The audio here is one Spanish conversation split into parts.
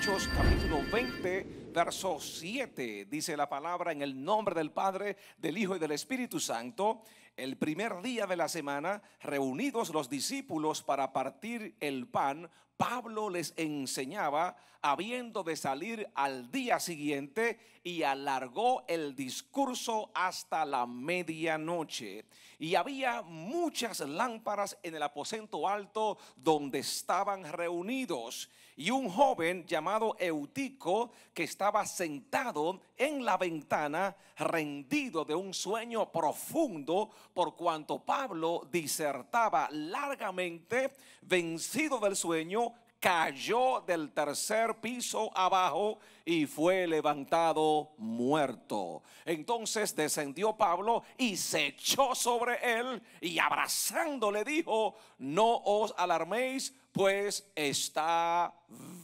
Hechos capítulo 20, verso 7. Dice la palabra en el nombre del Padre, del Hijo y del Espíritu Santo el primer día de la semana, reunidos los discípulos para partir el pan, Pablo les enseñaba, habiendo de salir al día siguiente, y alargó el discurso hasta la medianoche. Y había muchas lámparas en el aposento alto donde estaban reunidos, y un joven llamado Eutico, que estaba sentado en la ventana, rendido de un sueño profundo, por cuanto Pablo disertaba largamente, vencido del sueño, cayó del tercer piso abajo y fue levantado muerto. Entonces descendió Pablo y se echó sobre él y abrazándole dijo, no os alarméis, pues está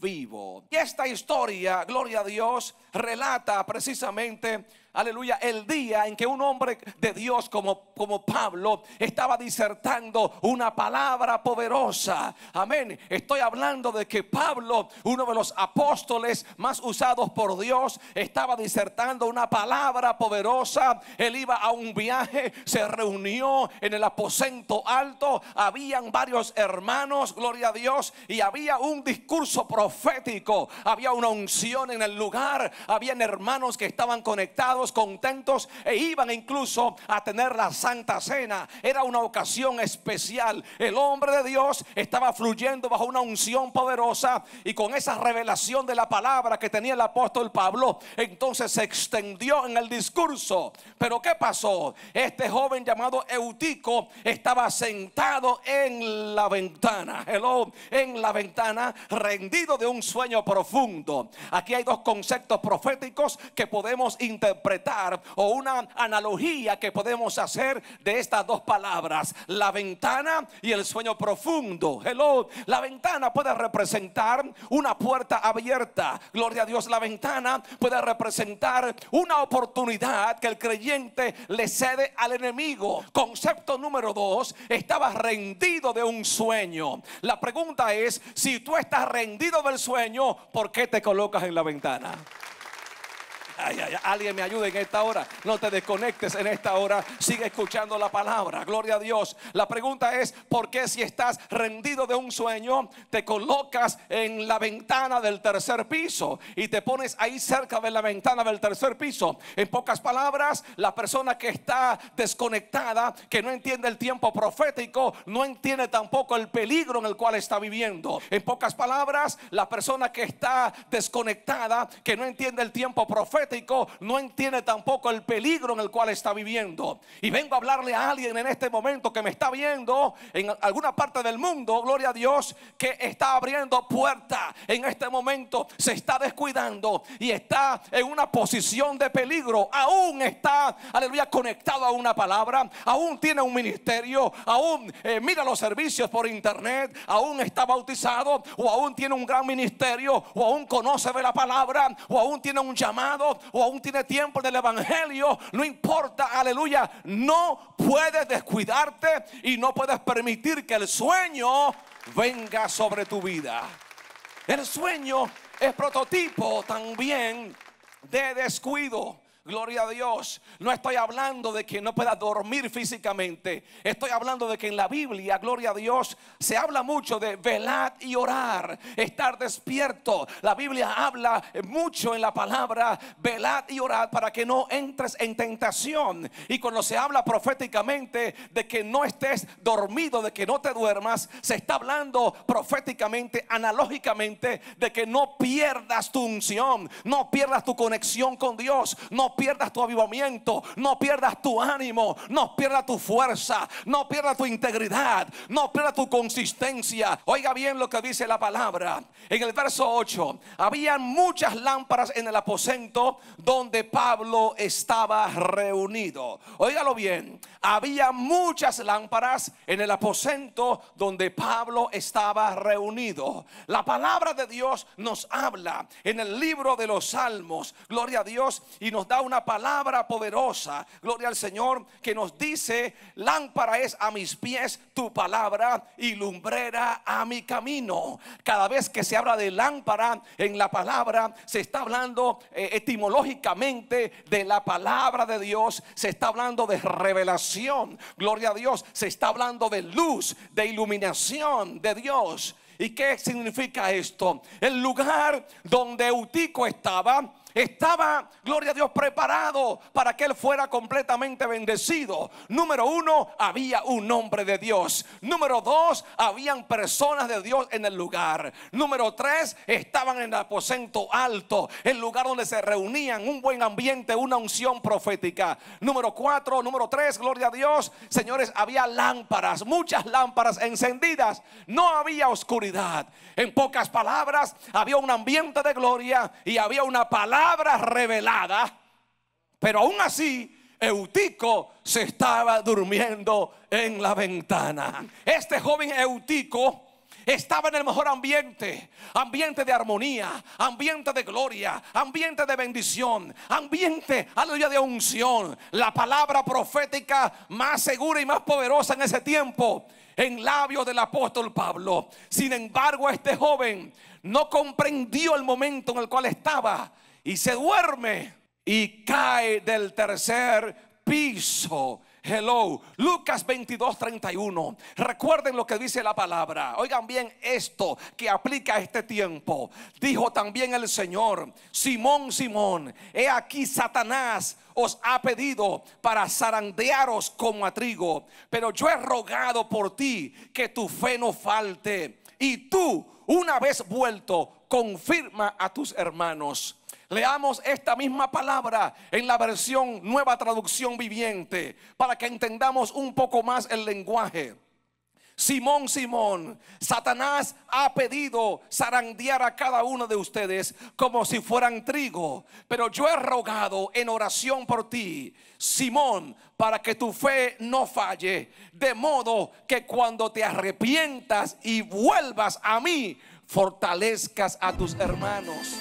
vivo. Y esta historia, gloria a Dios, relata precisamente aleluya, el día en que un hombre de Dios como, como Pablo estaba disertando una palabra poderosa. Amén. Estoy hablando de que Pablo, uno de los apóstoles más usados por Dios, estaba disertando una palabra poderosa. Él iba a un viaje, se reunió en el aposento alto, habían varios hermanos, gloria a Dios, y había un discurso profético, había una unción en el lugar, habían hermanos que estaban conectados contentos e iban incluso a tener la Santa Cena. Era una ocasión especial. El hombre de Dios estaba fluyendo bajo una unción poderosa y con esa revelación de la palabra que tenía el apóstol Pablo, entonces se extendió en el discurso. Pero ¿qué pasó? Este joven llamado Eutico estaba sentado en la ventana, en la ventana, rendido de un sueño profundo. Aquí hay dos conceptos proféticos que podemos interpretar o una analogía que podemos hacer de estas dos palabras, la ventana y el sueño profundo. Hello, la ventana puede representar una puerta abierta. Gloria a Dios, la ventana puede representar una oportunidad que el creyente le cede al enemigo. Concepto número dos, estaba rendido de un sueño. La pregunta es, si tú estás rendido del sueño, ¿por qué te colocas en la ventana? alguien me ayude en esta hora. No te desconectes en esta hora. Sigue escuchando la palabra. Gloria a Dios. La pregunta es, ¿por qué si estás rendido de un sueño, te colocas en la ventana del tercer piso y te pones ahí cerca de la ventana del tercer piso? En pocas palabras, la persona que está desconectada, que no entiende el tiempo profético, no entiende tampoco el peligro en el cual está viviendo. En pocas palabras, la persona que está desconectada, que no entiende el tiempo profético, no entiende tampoco el peligro en el cual está viviendo. Y vengo a hablarle a alguien en este momento que me está viendo en alguna parte del mundo, gloria a Dios, que está abriendo puerta en este momento, se está descuidando y está en una posición de peligro. Aún está, aleluya, conectado a una palabra, aún tiene un ministerio, aún eh, mira los servicios por internet, aún está bautizado o aún tiene un gran ministerio o aún conoce de la palabra o aún tiene un llamado o aún tiene tiempo en el Evangelio, no importa, aleluya, no puedes descuidarte y no puedes permitir que el sueño venga sobre tu vida. El sueño es prototipo también de descuido. Gloria a Dios. No estoy hablando de que no pueda dormir físicamente. Estoy hablando de que en la Biblia, gloria a Dios, se habla mucho de velar y orar, estar despierto. La Biblia habla mucho en la palabra velar y orar para que no entres en tentación. Y cuando se habla proféticamente de que no estés dormido, de que no te duermas, se está hablando proféticamente, analógicamente, de que no pierdas tu unción, no pierdas tu conexión con Dios, no pierdas tu avivamiento, no pierdas tu ánimo, no pierdas tu fuerza, no pierdas tu integridad, no pierdas tu consistencia. Oiga bien lo que dice la palabra. En el verso 8, había muchas lámparas en el aposento donde Pablo estaba reunido. Óigalo bien, había muchas lámparas en el aposento donde Pablo estaba reunido. La palabra de Dios nos habla en el libro de los Salmos, gloria a Dios, y nos da una palabra poderosa, gloria al Señor, que nos dice, lámpara es a mis pies tu palabra y lumbrera a mi camino. Cada vez que se habla de lámpara en la palabra, se está hablando eh, etimológicamente de la palabra de Dios, se está hablando de revelación, gloria a Dios, se está hablando de luz, de iluminación de Dios. ¿Y qué significa esto? El lugar donde Eutico estaba estaba, gloria a Dios, preparado para que él fuera completamente bendecido. Número uno, había un nombre de Dios. Número dos, habían personas de Dios en el lugar. Número tres, estaban en el aposento alto, el lugar donde se reunían, un buen ambiente, una unción profética. Número cuatro, número tres, gloria a Dios, señores, había lámparas, muchas lámparas encendidas. No había oscuridad. En pocas palabras, había un ambiente de gloria y había una palabra palabra revelada, pero aún así Eutico se estaba durmiendo en la ventana. Este joven Eutico estaba en el mejor ambiente, ambiente de armonía, ambiente de gloria, ambiente de bendición, ambiente, aleluya, de unción, la palabra profética más segura y más poderosa en ese tiempo, en labios del apóstol Pablo. Sin embargo, este joven no comprendió el momento en el cual estaba y se duerme y cae del tercer piso. Hello, Lucas 22, 31. Recuerden lo que dice la palabra. Oigan bien esto que aplica a este tiempo. Dijo también el Señor, Simón, Simón, he aquí Satanás os ha pedido para zarandearos como a trigo, pero yo he rogado por ti que tu fe no falte. Y tú, una vez vuelto, confirma a tus hermanos. Leamos esta misma palabra en la versión nueva traducción viviente para que entendamos un poco más el lenguaje. Simón, Simón, Satanás ha pedido zarandear a cada uno de ustedes como si fueran trigo, pero yo he rogado en oración por ti, Simón, para que tu fe no falle, de modo que cuando te arrepientas y vuelvas a mí, fortalezcas a tus hermanos.